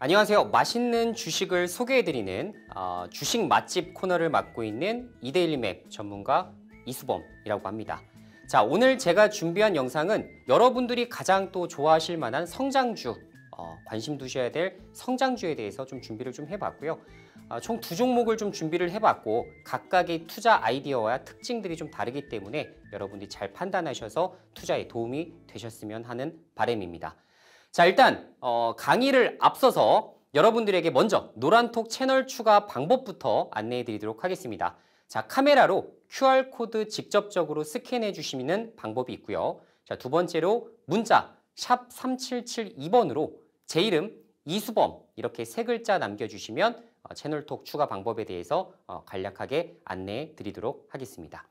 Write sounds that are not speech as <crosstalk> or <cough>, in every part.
안녕하세요. 맛있는 주식을 소개해드리는 어, 주식 맛집 코너를 맡고 있는 이데일리맵 전문가 이수범이라고 합니다. 자, 오늘 제가 준비한 영상은 여러분들이 가장 또 좋아하실 만한 성장주, 어, 관심 두셔야 될 성장주에 대해서 좀 준비를 좀 해봤고요. 어, 총두 종목을 좀 준비를 해봤고 각각의 투자 아이디어와 특징들이 좀 다르기 때문에 여러분들이 잘 판단하셔서 투자에 도움이 되셨으면 하는 바람입니다. 자 일단 어, 강의를 앞서서 여러분들에게 먼저 노란톡 채널 추가 방법부터 안내해 드리도록 하겠습니다. 자 카메라로 QR코드 직접적으로 스캔해 주시는 방법이 있고요. 자 두 번째로 문자 샵 3772번으로 제 이름 이수범 이렇게 세 글자 남겨주시면 어, 채널톡 추가 방법에 대해서 어, 간략하게 안내해 드리도록 하겠습니다.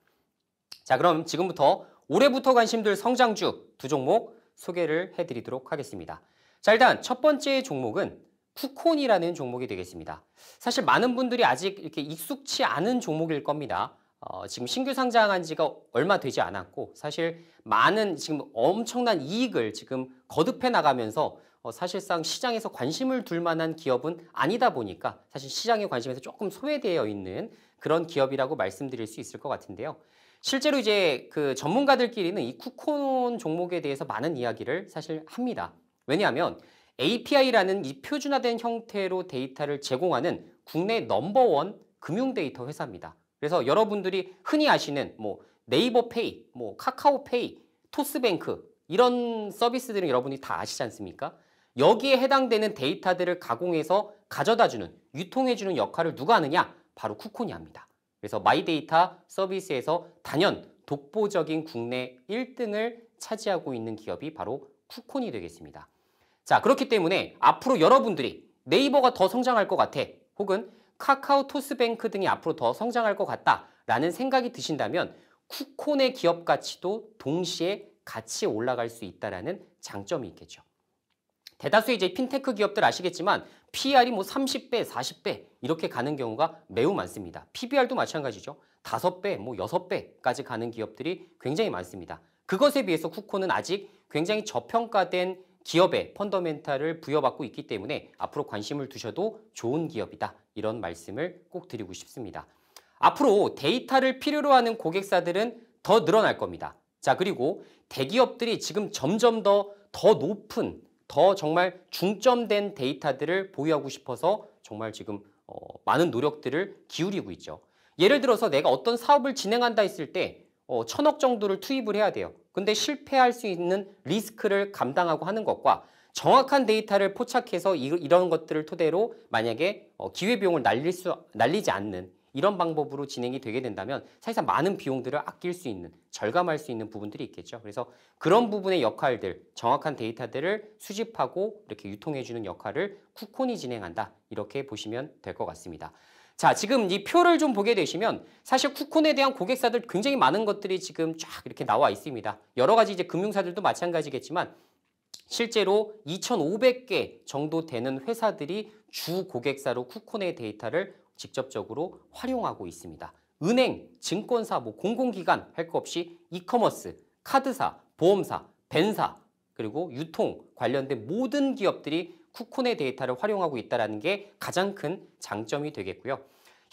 자 그럼 지금부터 올해부터 관심들 성장주 두 종목 소개를 해드리도록 하겠습니다. 자 일단 첫 번째 종목은 쿠콘이라는 종목이 되겠습니다. 사실 많은 분들이 아직 이렇게 익숙치 않은 종목일 겁니다. 어, 지금 신규 상장한 지가 얼마 되지 않았고 사실 많은 지금 엄청난 이익을 지금 거듭해 나가면서 어, 사실상 시장에서 관심을 둘 만한 기업은 아니다 보니까 사실 시장의 관심에서 조금 소외되어 있는 그런 기업이라고 말씀드릴 수 있을 것 같은데요. 실제로 이제 그 전문가들끼리는 이 쿠폰 종목에 대해서 많은 이야기를 사실 합니다. 왜냐하면 API라는 이 표준화된 형태로 데이터를 제공하는 국내 넘버원 금융 데이터 회사입니다. 그래서 여러분들이 흔히 아시는 뭐 네이버페이, 뭐 카카오페이, 토스뱅크 이런 서비스들은 여러분이 다 아시지 않습니까? 여기에 해당되는 데이터들을 가공해서 가져다주는, 유통해주는 역할을 누가 하느냐? 바로 쿠콘이 합니다. 그래서 마이데이터 서비스에서 단연 독보적인 국내 1등을 차지하고 있는 기업이 바로 쿠콘이 되겠습니다. 자 그렇기 때문에 앞으로 여러분들이 네이버가 더 성장할 것 같아 혹은 카카오 토스뱅크 등이 앞으로 더 성장할 것 같다라는 생각이 드신다면 쿠콘의 기업 가치도 동시에 같이 올라갈 수 있다는 장점이 있겠죠. 대다수 이제 핀테크 기업들 아시겠지만 PR이 뭐 30배, 40배 이렇게 가는 경우가 매우 많습니다. PBR도 마찬가지죠. 5배, 뭐 6배까지 가는 기업들이 굉장히 많습니다. 그것에 비해서 쿠코는 아직 굉장히 저평가된 기업의 펀더멘탈을 부여받고 있기 때문에 앞으로 관심을 두셔도 좋은 기업이다. 이런 말씀을 꼭 드리고 싶습니다. 앞으로 데이터를 필요로 하는 고객사들은 더 늘어날 겁니다. 자, 그리고 대기업들이 지금 점점 더, 더 높은 더 정말 중점된 데이터들을 보유하고 싶어서 정말 지금 어, 많은 노력들을 기울이고 있죠. 예를 들어서 내가 어떤 사업을 진행한다 했을 때 어, 천억 정도를 투입을 해야 돼요. 근데 실패할 수 있는 리스크를 감당하고 하는 것과 정확한 데이터를 포착해서 이, 런 것들을 토대로 만약에 어, 기회비용을 날릴 수, 날리지 않는 이런 방법으로 진행이 되게 된다면 사실상 많은 비용들을 아낄 수 있는 절감할 수 있는 부분들이 있겠죠. 그래서 그런 부분의 역할들 정확한 데이터들을 수집하고 이렇게 유통해주는 역할을 쿠콘이 진행한다 이렇게 보시면 될 것 같습니다. 자, 지금 이 표를 좀 보게 되시면 사실 쿠콘에 대한 고객사들 굉장히 많은 것들이 지금 쫙 이렇게 나와 있습니다. 여러 가지 이제 금융사들도 마찬가지겠지만 실제로 2,500개 정도 되는 회사들이 주 고객사로 쿠콘의 데이터를 직접적으로 활용하고 있습니다. 은행, 증권사, 뭐 공공기관 할 것 없이 이커머스, 카드사, 보험사, 벤사, 그리고 유통 관련된 모든 기업들이 쿠폰의 데이터를 활용하고 있다는 게 가장 큰 장점이 되겠고요.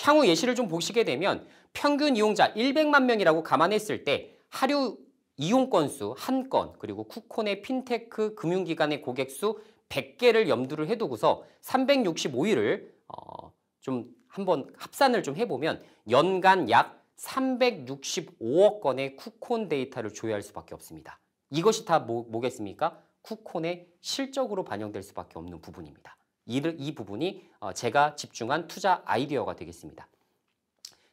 향후 예시를 좀 보시게 되면 평균 이용자 100만 명이라고 감안했을 때 하류 이용 건수 1건 그리고 쿠폰의 핀테크 금융기관의 고객 수 100개를 염두를 해두고서 365일을 어, 좀 한번 합산을 좀 해보면 연간 약 365억 건의 쿠폰 데이터를 조회할 수밖에 없습니다. 이것이 다 뭐, 뭐겠습니까? 쿠폰의 실적으로 반영될 수밖에 없는 부분입니다. 이이 부분이 어, 제가 집중한 투자 아이디어가 되겠습니다.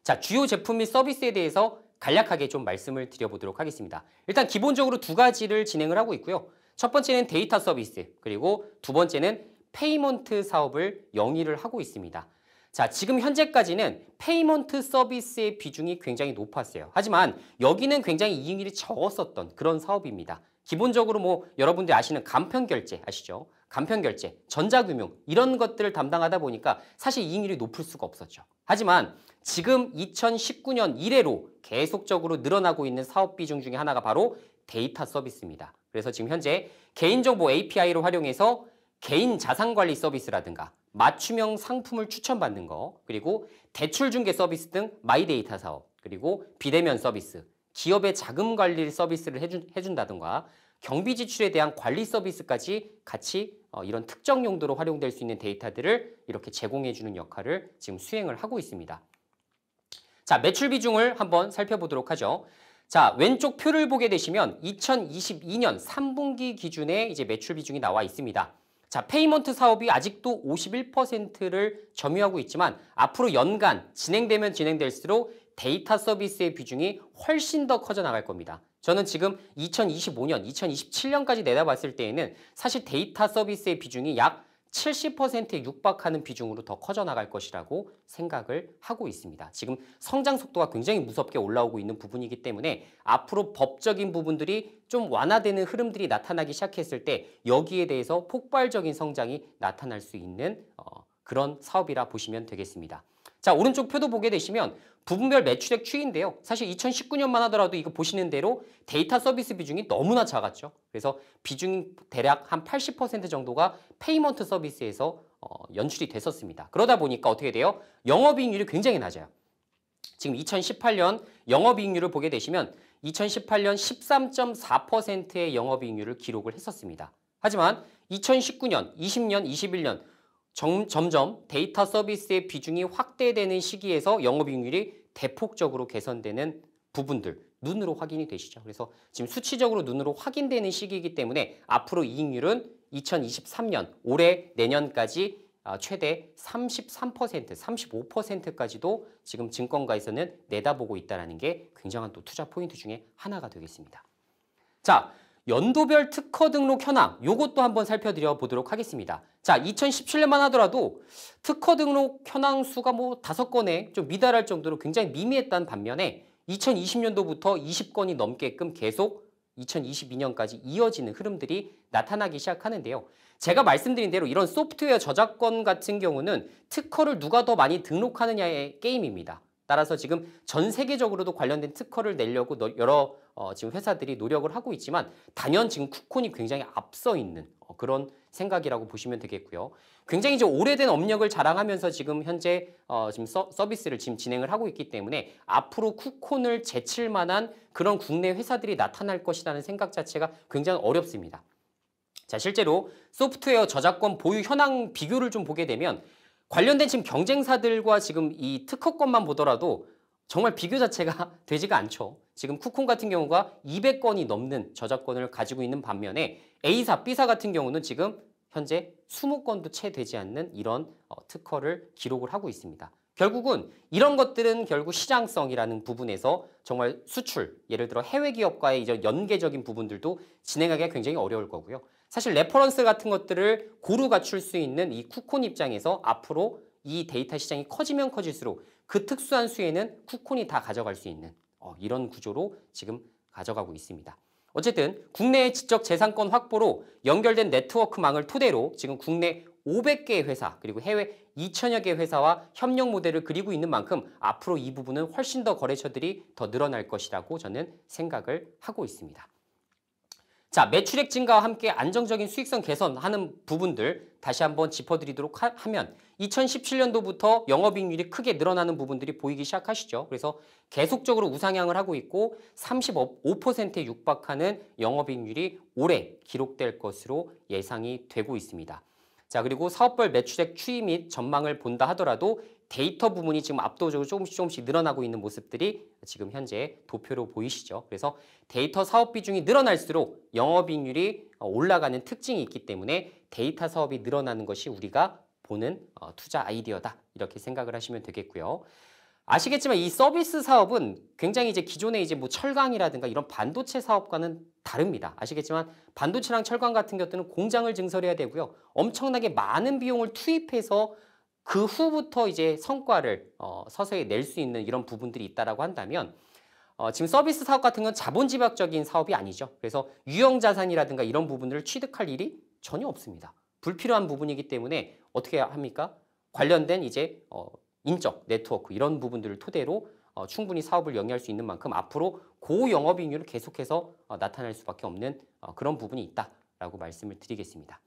자, 주요 제품 및 서비스에 대해서 간략하게 좀 말씀을 드려보도록 하겠습니다. 일단 기본적으로 두 가지를 진행을 하고 있고요. 첫 번째는 데이터 서비스, 그리고 두 번째는 페이먼트 사업을 영위를 하고 있습니다. 자, 지금 현재까지는 페이먼트 서비스의 비중이 굉장히 높았어요. 하지만 여기는 굉장히 이익률이 적었었던 그런 사업입니다. 기본적으로 뭐 여러분들이 아시는 간편 결제 아시죠? 간편 결제, 전자금융 이런 것들을 담당하다 보니까 사실 이익률이 높을 수가 없었죠. 하지만 지금 2019년 이래로 계속적으로 늘어나고 있는 사업 비중 중에 하나가 바로 데이터 서비스입니다. 그래서 지금 현재 개인정보 API를 활용해서 개인 자산관리 서비스라든가 맞춤형 상품을 추천받는 거 그리고 대출 중개 서비스 등 마이데이터 사업 그리고 비대면 서비스 기업의 자금 관리 서비스를 해준, 해준다든가 경비 지출에 대한 관리 서비스까지 같이 어, 이런 특정 용도로 활용될 수 있는 데이터들을 이렇게 제공해주는 역할을 지금 수행을 하고 있습니다. 자, 매출 비중을 한번 살펴보도록 하죠. 자, 왼쪽 표를 보게 되시면 2022년 3분기 기준의 이제 매출 비중이 나와 있습니다. 자, 페이먼트 사업이 아직도 51%를 점유하고 있지만 앞으로 연간 진행되면 진행될수록 데이터 서비스의 비중이 훨씬 더 커져 나갈 겁니다. 저는 지금 2025년, 2027년까지 내다봤을 때에는 사실 데이터 서비스의 비중이 약 70%에 육박하는 비중으로 더 커져나갈 것이라고 생각을 하고 있습니다. 지금 성장 속도가 굉장히 무섭게 올라오고 있는 부분이기 때문에 앞으로 법적인 부분들이 좀 완화되는 흐름들이 나타나기 시작했을 때 여기에 대해서 폭발적인 성장이 나타날 수 있는 어, 그런 사업이라 보시면 되겠습니다. 자 오른쪽 표도 보게 되시면 부분별 매출액 추이인데요. 사실 2019년만 하더라도 이거 보시는 대로 데이터 서비스 비중이 너무나 작았죠. 그래서 비중 대략 한 80% 정도가 페이먼트 서비스에서 어, 연출이 됐었습니다. 그러다 보니까 어떻게 돼요? 영업이익률이 굉장히 낮아요. 지금 2018년 영업이익률을 보게 되시면 2018년 13.4%의 영업이익률을 기록을 했었습니다. 하지만 2019년, 20년, 21년 점, 점 데이터 서비스의 비중이 확대되는 시기에서 영업이익률이 대폭적으로 개선되는 부분들 눈으로 확인이 되시죠. 그래서 지금 수치적으로 눈으로 확인되는 시기이기 때문에 앞으로 이익률은 2023년 올해 내년까지 아, 최대 33%, 35%까지도 지금 증권가에서는 내다보고 있다는 게 굉장한 또 투자 포인트 중에 하나가 되겠습니다. 자, 연도별 특허 등록 현황 요것도 한번 살펴드려 보도록 하겠습니다. 자 2017년만 하더라도 특허 등록 현황 수가 뭐 다섯 건에좀 미달할 정도로 굉장히 미미했다는 반면에 2020년도부터 20건이 넘게끔 계속 2022년까지 이어지는 흐름들이 나타나기 시작하는데요. 제가 말씀드린 대로 이런 소프트웨어 저작권 같은 경우는 특허를 누가 더 많이 등록하느냐의 게임입니다. 따라서 지금 전 세계적으로도 관련된 특허를 내려고 여러 어, 지금 회사들이 노력을 하고 있지만 단연 지금 쿠콘이 굉장히 앞서 있는 어, 그런 생각이라고 보시면 되겠고요. 굉장히 이제 오래된 업력을 자랑하면서 지금 현재 어, 지금 서, 서비스를 지금 진행을 하고 있기 때문에 앞으로 쿠콘을 제칠 만한 그런 국내 회사들이 나타날 것이라는 생각 자체가 굉장히 어렵습니다. 자, 실제로 소프트웨어 저작권 보유 현황 비교를 좀 보게 되면 관련된 지금 경쟁사들과 지금 이 특허권만 보더라도 정말 비교 자체가 <laughs> 되지가 않죠. 지금 쿠콘 같은 경우가 200건이 넘는 저작권을 가지고 있는 반면에 A사, B사 같은 경우는 지금 현재 20건도 채 되지 않는 이런 어, 특허를 기록을 하고 있습니다. 결국은 이런 것들은 결국 시장성이라는 부분에서 정말 수출, 예를 들어 해외 기업과의 이제 연계적인 부분들도 진행하기가 굉장히 어려울 거고요. 사실 레퍼런스 같은 것들을 고루 갖출 수 있는 이 쿠콘 입장에서 앞으로 이 데이터 시장이 커지면 커질수록 그 특수한 수에는 쿠콘이 다 가져갈 수 있는 어, 이런 구조로 지금 가져가고 있습니다. 어쨌든 국내의 지적 재산권 확보로 연결된 네트워크망을 토대로 지금 국내 500개의 회사 그리고 해외 2천여 개 회사와 협력 모델을 그리고 있는 만큼 앞으로 이 부분은 훨씬 더 거래처들이 더 늘어날 것이라고 저는 생각을 하고 있습니다. 자, 매출액 증가와 함께 안정적인 수익성 개선하는 부분들 다시 한번 짚어드리도록 하, 면 2017년도부터 영업이익률이 크게 늘어나는 부분들이 보이기 시작하시죠. 그래서 계속적으로 우상향을 하고 있고 35%에 육박하는 영업이익률이 올해 기록될 것으로 예상이 되고 있습니다. 자, 그리고 사업별 매출액 추이 및 전망을 본다 하더라도 데이터 부분이 지금 압도적으로 조금씩 조금씩 늘어나고 있는 모습들이 지금 현재 도표로 보이시죠. 그래서 데이터 사업 비중이 늘어날수록 영업이익률이 어, 올라가는 특징이 있기 때문에 데이터 사업이 늘어나는 것이 우리가 보는 어, 투자 아이디어다 이렇게 생각을 하시면 되겠고요. 아시겠지만 이 서비스 사업은 굉장히 이제 기존의 이제 뭐 철강이라든가 이런 반도체 사업과는 다릅니다. 아시겠지만 반도체랑 철강 같은 것들은 공장을 증설해야 되고요. 엄청나게 많은 비용을 투입해서 그 후부터 이제 성과를 어, 서서히 낼 수 있는 이런 부분들이 있다라고 한다면 어, 지금 서비스 사업 같은 건 자본 집약적인 사업이 아니죠. 그래서 유형 자산이라든가 이런 부분들을 취득할 일이 전혀 없습니다. 불필요한 부분이기 때문에 어떻게 합니까? 관련된 이제 어, 인적, 네트워크 이런 부분들을 토대로 어, 충분히 사업을 영위할 수 있는 만큼 앞으로 고영업이익률을 계속해서 어, 나타날 수밖에 없는 어, 그런 부분이 있다라고 말씀을 드리겠습니다.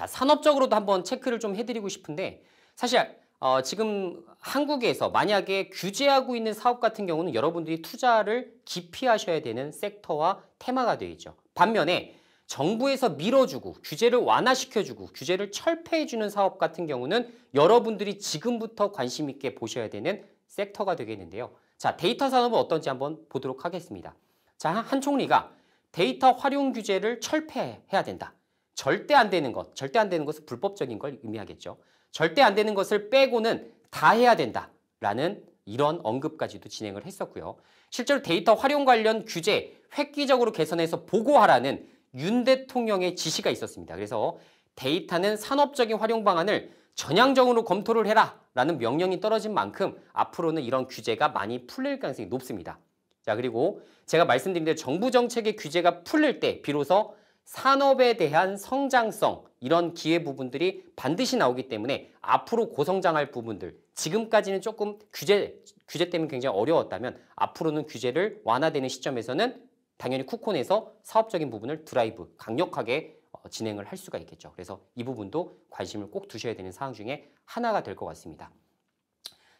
자, 산업적으로도 한번 체크를 좀 해드리고 싶은데 사실 어, 지금 한국에서 만약에 규제하고 있는 사업 같은 경우는 여러분들이 투자를 기피하셔야 되는 섹터와 테마가 되어 있죠. 반면에 정부에서 밀어주고 규제를 완화시켜주고 규제를 철폐해주는 사업 같은 경우는 여러분들이 지금부터 관심 있게 보셔야 되는 섹터가 되겠는데요. 자, 데이터 산업은 어떤지 한번 보도록 하겠습니다. 자, 한 총리가 데이터 활용 규제를 철폐해야 된다. 절대 안 되는 것, 절대 안 되는 것은 불법적인 걸 의미하겠죠. 절대 안 되는 것을 빼고는 다 해야 된다라는 이런 언급까지도 진행을 했었고요. 실제로 데이터 활용 관련 규제 획기적으로 개선해서 보고하라는 윤 대통령의 지시가 있었습니다. 그래서 데이터는 산업적인 활용 방안을 전향적으로 검토를 해라 라는 명령이 떨어진 만큼 앞으로는 이런 규제가 많이 풀릴 가능성이 높습니다. 자 그리고 제가 말씀드린 대로 정부 정책의 규제가 풀릴 때 비로소 산업에 대한 성장성 이런 기회 부분들이 반드시 나오기 때문에 앞으로 고성장할 부분들 지금까지는 조금 규제 규제 때문에 굉장히 어려웠다면 앞으로는 규제를 완화되는 시점에서는 당연히 쿠콘에서 사업적인 부분을 드라이브 강력하게 어, 진행을 할 수가 있겠죠. 그래서 이 부분도 관심을 꼭 두셔야 되는 사항 중에 하나가 될 것 같습니다.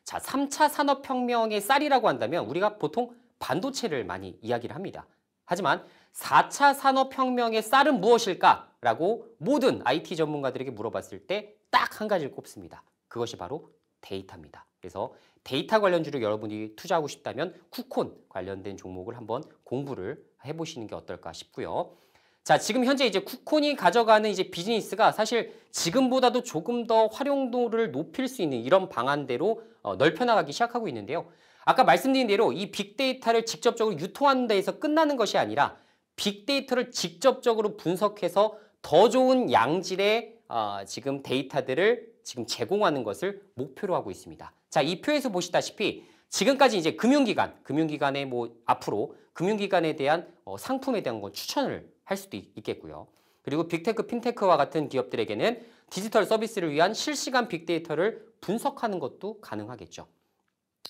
자, 3차 산업혁명의 쌀이라고 한다면 우리가 보통 반도체를 많이 이야기를 합니다. 하지만 4차 산업혁명의 쌀은 무엇일까? 라고 모든 IT 전문가들에게 물어봤을 때 딱 한 가지를 꼽습니다. 그것이 바로 데이터입니다. 그래서 데이터 관련 주로 여러분이 투자하고 싶다면 쿠콘 관련된 종목을 한번 공부를 해보시는 게 어떨까 싶고요. 자, 지금 현재 이제 쿠콘이 가져가는 이제 비즈니스가 사실 지금보다도 조금 더 활용도를 높일 수 있는 이런 방안대로 어, 넓혀나가기 시작하고 있는데요. 아까 말씀드린 대로 이 빅데이터를 직접적으로 유통하는 데에서 끝나는 것이 아니라 빅데이터를 직접적으로 분석해서 더 좋은 양질의 어, 지금 데이터들을 지금 제공하는 것을 목표로 하고 있습니다. 자, 이 표에서 보시다시피 지금까지 이제 금융기관, 금융기관의 뭐 앞으로 금융기관에 대한 어, 상품에 대한 거 추천을 할 수도 있, 있겠고요. 그리고 빅테크, 핀테크와 같은 기업들에게는 디지털 서비스를 위한 실시간 빅데이터를 분석하는 것도 가능하겠죠.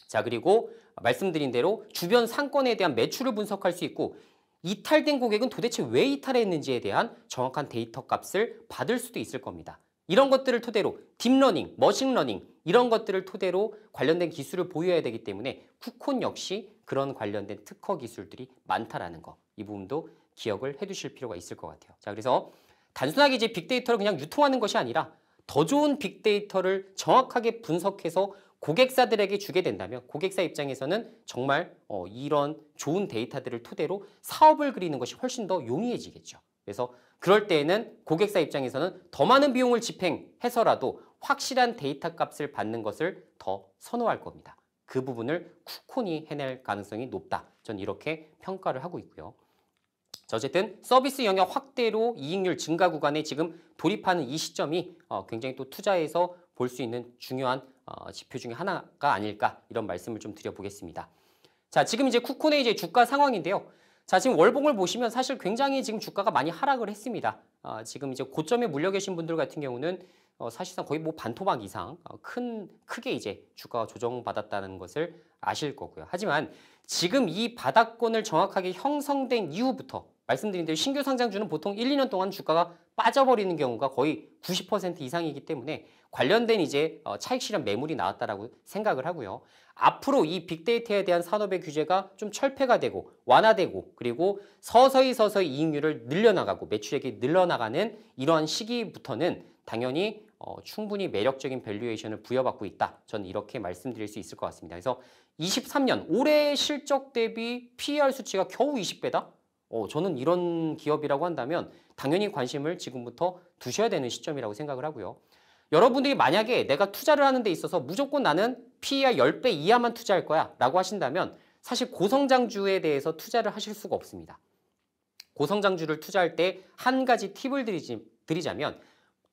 자 그리고 말씀드린 대로 주변 상권에 대한 매출을 분석할 수 있고 이탈된 고객은 도대체 왜 이탈했는지에 대한 정확한 데이터 값을 받을 수도 있을 겁니다. 이런 것들을 토대로 딥러닝, 머신러닝 이런 것들을 토대로 관련된 기술을 보유해야 되기 때문에 쿠콘 역시 그런 관련된 특허 기술들이 많다라는 거 이 부분도 기억을 해두실 필요가 있을 것 같아요. 자 그래서 단순하게 이제 빅데이터를 그냥 유통하는 것이 아니라 더 좋은 빅데이터를 정확하게 분석해서 고객사들에게 주게 된다면 고객사 입장에서는 정말 어, 이런 좋은 데이터들을 토대로 사업을 그리는 것이 훨씬 더 용이해지겠죠. 그래서 그럴 때에는 고객사 입장에서는 더 많은 비용을 집행해서라도 확실한 데이터 값을 받는 것을 더 선호할 겁니다. 그 부분을 쿠콘이 해낼 가능성이 높다. 전 이렇게 평가를 하고 있고요. 어쨌든 서비스 영역 확대로 이익률 증가 구간에 지금 돌입하는 이 시점이 어, 굉장히 또 투자에서 볼 수 있는 중요한 어, 지표 중에 하나가 아닐까 이런 말씀을 좀 드려보겠습니다. 자, 지금 이제 쿠콘의 이제 주가 상황인데요. 자, 지금 월봉을 보시면 사실 굉장히 지금 주가가 많이 하락을 했습니다. 어, 지금 이제 고점에 물려 계신 분들 같은 경우는 어, 사실상 거의 뭐 반토막 이상 어, 큰 크게 이제 주가가 조정받았다는 것을 아실 거고요. 하지만 지금 이 바닥권을 정확하게 형성된 이후부터 말씀드린 대로 신규 상장주는 보통 1, 2년 동안 주가가 빠져버리는 경우가 거의 90% 이상이기 때문에 관련된 이제 어, 차익 실현 매물이 나왔다라고 생각을 하고요. 앞으로 이 빅데이터에 대한 산업의 규제가 좀 철폐가 되고 완화되고 그리고 서서히 서서히 이익률을 늘려나가고 매출액이 늘어나가는 이러한 시기부터는 당연히 어, 충분히 매력적인 밸류에이션을 부여받고 있다. 저는 이렇게 말씀드릴 수 있을 것 같습니다. 그래서 23년 올해 실적 대비 PER 수치가 겨우 20배다? 어, 저는 이런 기업이라고 한다면 당연히 관심을 지금부터 두셔야 되는 시점이라고 생각을 하고요. 여러분들이 만약에 내가 투자를 하는 데 있어서 무조건 나는 PER 10배 이하만 투자할 거야 라고 하신다면 사실 고성장주에 대해서 투자를 하실 수가 없습니다. 고성장주를 투자할 때 한 가지 팁을 드리지, 드리자면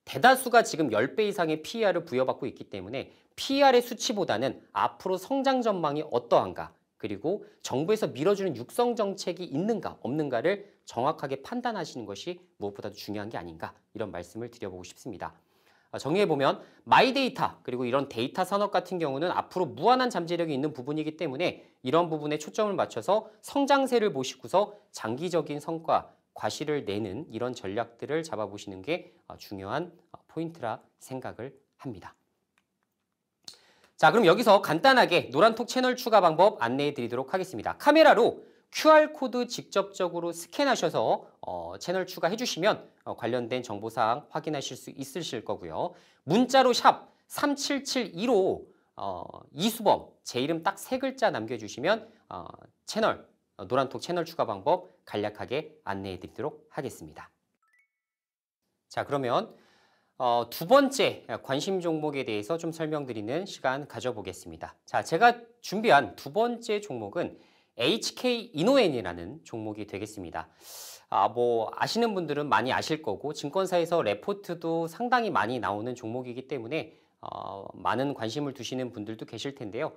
대다수가 지금 10배 이상의 PER을 부여받고 있기 때문에 PER의 수치보다는 앞으로 성장 전망이 어떠한가 그리고 정부에서 밀어주는 육성 정책이 있는가 없는가를 정확하게 판단하시는 것이 무엇보다도 중요한 게 아닌가 이런 말씀을 드려보고 싶습니다. 어, 정리해보면 마이데이터 그리고 이런 데이터 산업 같은 경우는 앞으로 무한한 잠재력이 있는 부분이기 때문에 이런 부분에 초점을 맞춰서 성장세를 보시고서 장기적인 성과 과실을 내는 이런 전략들을 잡아보시는 게 어, 중요한 어, 포인트라 생각을 합니다. 자 그럼 여기서 간단하게 노란톡 채널 추가 방법 안내해 드리도록 하겠습니다. 카메라로 QR코드 직접적으로 스캔하셔서 어, 채널 추가해 주시면 어, 관련된 정보사항 확인하실 수 있으실 거고요. 문자로 샵 3772로 어, 이수범 제 이름 딱 세 글자 남겨주시면 어, 채널 어, 노란톡 채널 추가 방법 간략하게 안내해 드리도록 하겠습니다. 자 그러면 어, 두 번째 관심 종목에 대해서 좀 설명드리는 시간 가져보겠습니다. 자, 제가 준비한 두 번째 종목은 HK 이노엔이라는 종목이 되겠습니다. 아, 뭐 아시는 분들은 많이 아실 거고 증권사에서 레포트도 상당히 많이 나오는 종목이기 때문에 어, 많은 관심을 두시는 분들도 계실 텐데요.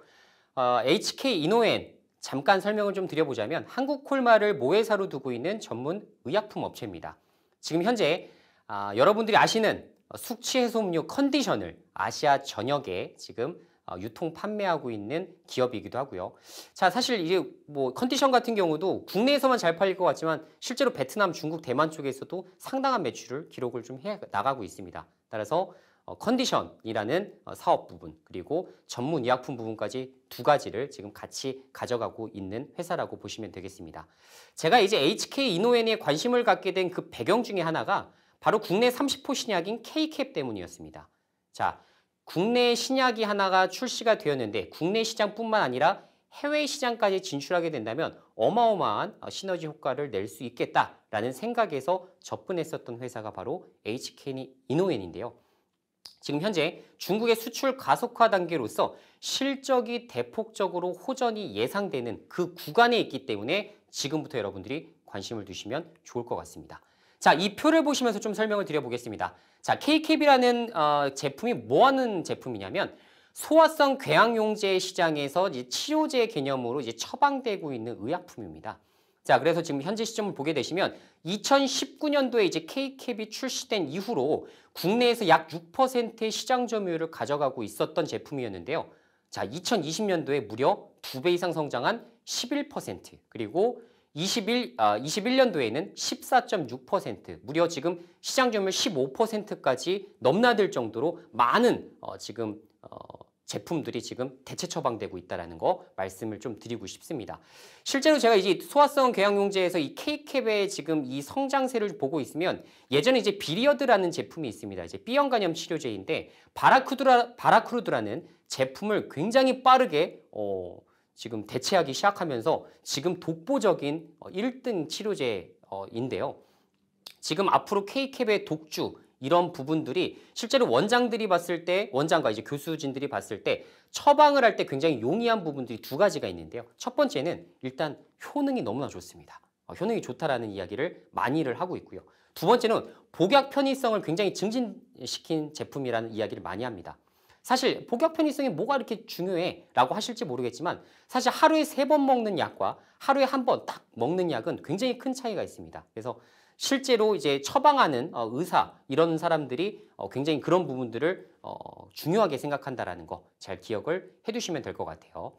어, HK 이노엔 잠깐 설명을 좀 드려보자면 한국콜마를 모회사로 두고 있는 전문 의약품 업체입니다. 지금 현재 아, 여러분들이 아시는 어, 숙취 해소음료 컨디션을 아시아 전역에 지금 어, 유통 판매하고 있는 기업이기도 하고요. 자, 사실 이게 뭐 컨디션 같은 경우도 국내에서만 잘 팔릴 것 같지만 실제로 베트남, 중국, 대만 쪽에서도 상당한 매출을 기록을 좀 해 나가고 있습니다. 따라서 어, 컨디션이라는 사업 부분 그리고 전문 의약품 부분까지 두 가지를 지금 같이 가져가고 있는 회사라고 보시면 되겠습니다. 제가 이제 HK 이노엔에 관심을 갖게 된 그 배경 중에 하나가 바로 국내 30호 신약인 k 캡 때문이었습니다. 자, 국내 신약이 하나가 출시가 되었는데 국내 시장뿐만 아니라 해외 시장까지 진출하게 된다면 어마어마한 시너지 효과를 낼 수 있겠다라는 생각에서 접근했었던 회사가 바로 HK 이노엔인데요. 지금 현재 중국의 수출 가속화 단계로서 실적이 대폭적으로 호전이 예상되는 그 구간에 있기 때문에 지금부터 여러분들이 관심을 두시면 좋을 것 같습니다. 자, 이 표를 보시면서 좀 설명을 드려보겠습니다. 자, KKB라는 어, 제품이 뭐 하는 제품이냐면 소화성 궤양용제 시장에서 이제 치료제 개념으로 이제 처방되고 있는 의약품입니다. 자, 그래서 지금 현재 시점을 보게 되시면 2019년도에 이제 KKB 출시된 이후로 국내에서 약 6%의 시장 점유율을 가져가고 있었던 제품이었는데요. 자, 2020년도에 무려 2배 이상 성장한 11% 그리고 21, 아, 21년도에는 14.6% 무려 지금 시장 점유율 15%까지 넘나들 정도로 많은 어, 지금 어, 제품들이 지금 대체 처방되고 있다는 거 말씀을 좀 드리고 싶습니다. 실제로 제가 이제 소화성 계양용제에서이 K캡의 지금 이 성장세를 보고 있으면 예전에 이제 비리어드라는 제품이 있습니다. 이제 B형 간염 치료제인데 바라크루드라, 바라크루드라는 제품을 굉장히 빠르게 어, 지금 대체하기 시작하면서 지금 독보적인 1등 어, 치료제인데요. 지금 앞으로 K캡의 독주 이런 부분들이 실제로 원장들이 봤을 때 원장과 이제 교수진들이 봤을 때 처방을 할 때 굉장히 용이한 부분들이 두 가지가 있는데요. 첫 번째는 일단 효능이 너무나 좋습니다. 어, 효능이 좋다라는 이야기를 많이를 하고 있고요. 두 번째는 복약 편의성을 굉장히 증진시킨 제품이라는 이야기를 많이 합니다. 사실 복약 편의성이 뭐가 이렇게 중요해 라고 하실지 모르겠지만 사실 하루에 세 번 먹는 약과 하루에 한 번 딱 먹는 약은 굉장히 큰 차이가 있습니다. 그래서 실제로 이제 처방하는 어, 의사 이런 사람들이 어, 굉장히 그런 부분들을 어, 중요하게 생각한다라는 거 잘 기억을 해두시면 될 것 같아요.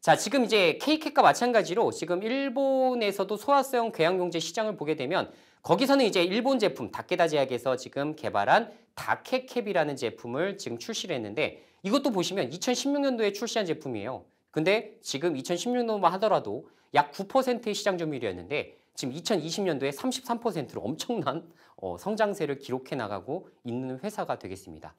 자, 지금 이제 케이크과 마찬가지로 지금 일본에서도 소화성 궤양용제 시장을 보게 되면 거기서는 이제 일본 제품 다케다 제약에서 지금 개발한 다케캡이라는 제품을 지금 출시를 했는데 이것도 보시면 2016년도에 출시한 제품이에요. 근데 지금 2016년도만 하더라도 약 9%의 시장 점유율이었는데 지금 2020년도에 33%로 엄청난 어, 성장세를 기록해 나가고 있는 회사가 되겠습니다.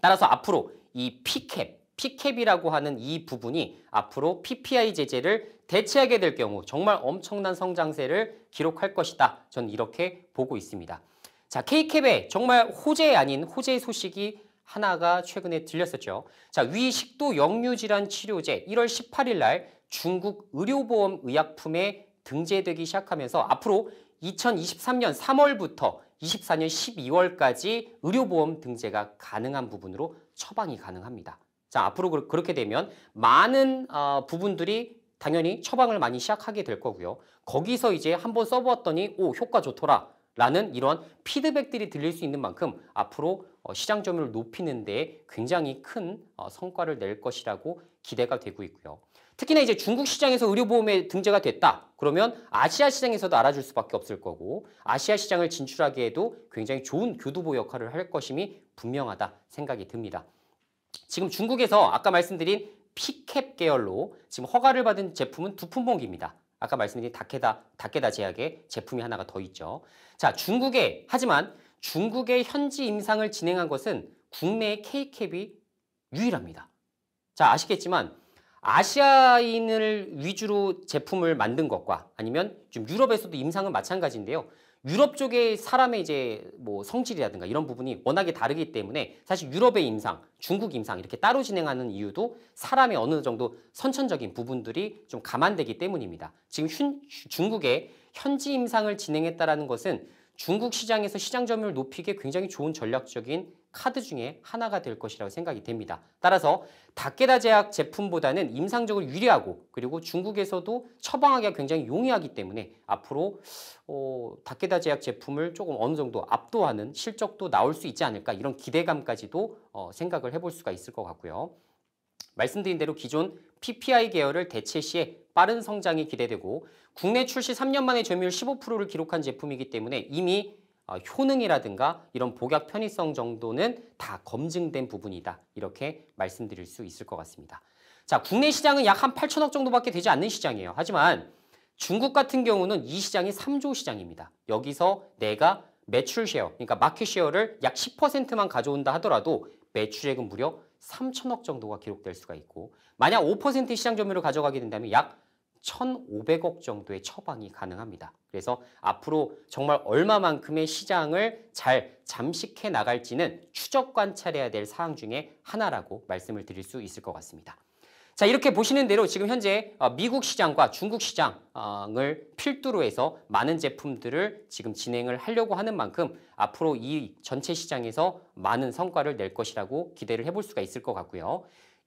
따라서 앞으로 이피캡피캡이라고 하는 이 부분이 앞으로 PPI 제재를 대체하게 될 경우 정말 엄청난 성장세를 기록할 것이다. 저는 이렇게 보고 있습니다. 자, k 캡의 정말 호재 아닌 호재 소식이 하나가 최근에 들렸었죠. 자, 위식도 역류질환 치료제 1월 18일 날 중국 의료보험 의약품에 등재되기 시작하면서 앞으로 2023년 3월부터 24년 12월까지 의료보험 등재가 가능한 부분으로 처방이 가능합니다. 자, 앞으로 그렇게 되면 많은 어, 부분들이 당연히 처방을 많이 시작하게 될 거고요. 거기서 이제 한번 써보았더니 오, 효과 좋더라. 라는 이러한 피드백들이 들릴 수 있는 만큼 앞으로 어, 시장 점유율을 높이는 데 굉장히 큰 어, 성과를 낼 것이라고 기대가 되고 있고요. 특히나 이제 중국 시장에서 의료보험의 등재가 됐다. 그러면 아시아 시장에서도 알아줄 수밖에 없을 거고 아시아 시장을 진출하기에도 굉장히 좋은 교두보 역할을 할 것임이 분명하다 생각이 듭니다. 지금 중국에서 아까 말씀드린 피캡 계열로 지금 허가를 받은 제품은 두 품목입니다. 아까 말씀드린 다케다, 다케다 제약의 제품이 하나가 더 있죠. 자, 중국에, 하지만 중국의 현지 임상을 진행한 것은 국내의 K캡이 유일합니다. 자, 아시겠지만 아시아인을 위주로 제품을 만든 것과 아니면 좀 유럽에서도 임상은 마찬가지인데요. 유럽 쪽의 사람의 이제 뭐 성질이라든가 이런 부분이 워낙에 다르기 때문에 사실 유럽의 임상, 중국 임상 이렇게 따로 진행하는 이유도 사람의 어느 정도 선천적인 부분들이 좀 감안되기 때문입니다. 지금 흉, 중국의 현지 임상을 진행했다라는 것은 중국 시장에서 시장 점유율 높이기에 굉장히 좋은 전략적인 카드 중에 하나가 될 것이라고 생각이 됩니다. 따라서 다게다 제약 제품보다는 임상적으로 유리하고 그리고 중국에서도 처방하기가 굉장히 용이하기 때문에 앞으로 어, 다케다 제약 제품을 조금 어느 정도 압도하는 실적도 나올 수 있지 않을까 이런 기대감까지도 어, 생각을 해볼 수가 있을 것 같고요. 말씀드린 대로 기존 PPI 계열을 대체 시에 빠른 성장이 기대되고 국내 출시 3년 만에 점유율 15%를 기록한 제품이기 때문에 이미 어, 효능이라든가 이런 복약 편의성 정도는 다 검증된 부분이다. 이렇게 말씀드릴 수 있을 것 같습니다. 자, 국내 시장은 약 한 8천억 정도밖에 되지 않는 시장이에요. 하지만 중국 같은 경우는 이 시장이 3조 시장입니다. 여기서 내가 매출 쉐어, 그러니까 마켓 쉐어를 약 10%만 가져온다 하더라도 매출액은 무려 3천억 정도가 기록될 수가 있고 만약 5%의 시장 점유율을 가져가게 된다면 약 1,500억 정도의 처방이 가능합니다. 그래서 앞으로 정말 얼마만큼의 시장을 잘 잠식해 나갈지는 추적 관찰해야 될 사항 중에 하나라고 말씀을 드릴 수 있을 것 같습니다. 자 이렇게 보시는 대로 지금 현재 어, 미국 시장과 중국 시장을 필두로 해서 많은 제품들을 지금 진행을 하려고 하는 만큼 앞으로 이 전체 시장에서 많은 성과를 낼 것이라고 기대를 해볼 수가 있을 것 같고요.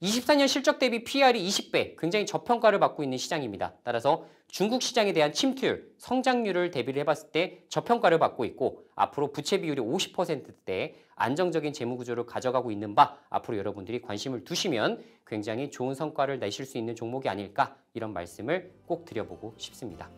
24년 실적 대비 PR이 20배, 굉장히 저평가를 받고 있는 시장입니다. 따라서 중국 시장에 대한 침투율, 성장률을 대비를 해봤을 때 저평가를 받고 있고 앞으로 부채 비율이 50%대 안정적인 재무 구조를 가져가고 있는 바 앞으로 여러분들이 관심을 두시면 굉장히 좋은 성과를 내실 수 있는 종목이 아닐까 이런 말씀을 꼭 드려보고 싶습니다.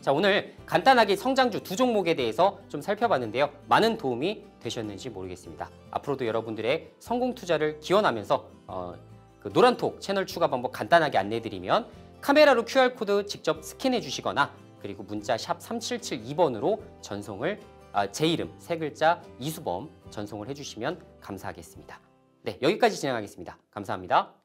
자 오늘 간단하게 성장주 두 종목에 대해서 좀 살펴봤는데요. 많은 도움이 되셨는지 모르겠습니다. 앞으로도 여러분들의 성공 투자를 기원하면서 어, 그 노란톡 채널 추가 방법 간단하게 안내드리면 카메라로 QR코드 직접 스캔해 주시거나 그리고 문자 샵 3772번으로 전송을 아, 제 이름 세 글자 이수범 전송을 해주시면 감사하겠습니다. 네 여기까지 진행하겠습니다. 감사합니다.